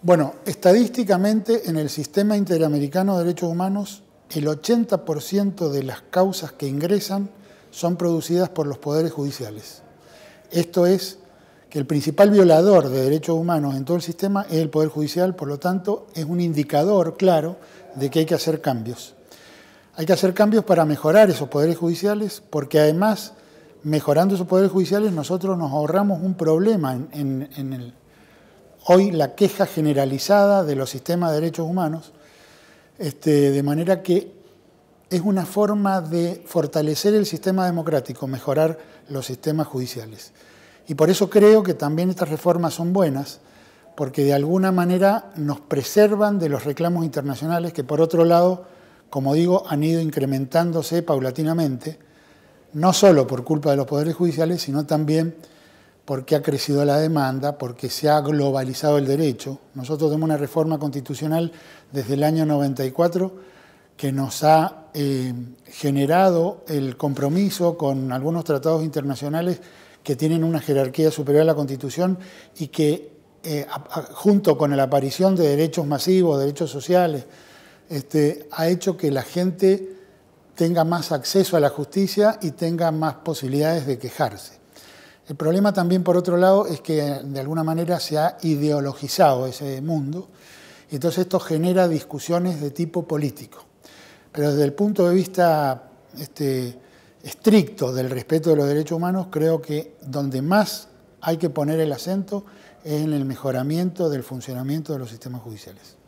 Bueno, estadísticamente en el sistema interamericano de derechos humanos, el 80% de las causas que ingresan son producidas por los poderes judiciales. Esto es que el principal violador de derechos humanos en todo el sistema es el Poder Judicial, por lo tanto es un indicador claro de que hay que hacer cambios. Hay que hacer cambios para mejorar esos poderes judiciales, porque además, mejorando esos poderes judiciales, nosotros nos ahorramos un problema en, en el hoy la queja generalizada de los sistemas de derechos humanos, este, de manera que es una forma de fortalecer el sistema democrático, mejorar los sistemas judiciales. Y por eso creo que también estas reformas son buenas, porque de alguna manera nos preservan de los reclamos internacionales que por otro lado, como digo, han ido incrementándose paulatinamente, no solo por culpa de los poderes judiciales, sino también porque ha crecido la demanda, porque se ha globalizado el derecho. Nosotros tenemos una reforma constitucional desde el año 94 que nos ha eh, generado el compromiso con algunos tratados internacionales que tienen una jerarquía superior a la Constitución y que eh, junto con la aparición de derechos masivos, derechos sociales, este, ha hecho que la gente tenga más acceso a la justicia y tenga más posibilidades de quejarse. El problema también, por otro lado, es que de alguna manera se ha ideologizado ese mundo y entonces esto genera discusiones de tipo político. Pero desde el punto de vista este, estricto del respeto de los derechos humanos, creo que donde más hay que poner el acento es en el mejoramiento del funcionamiento de los sistemas judiciales.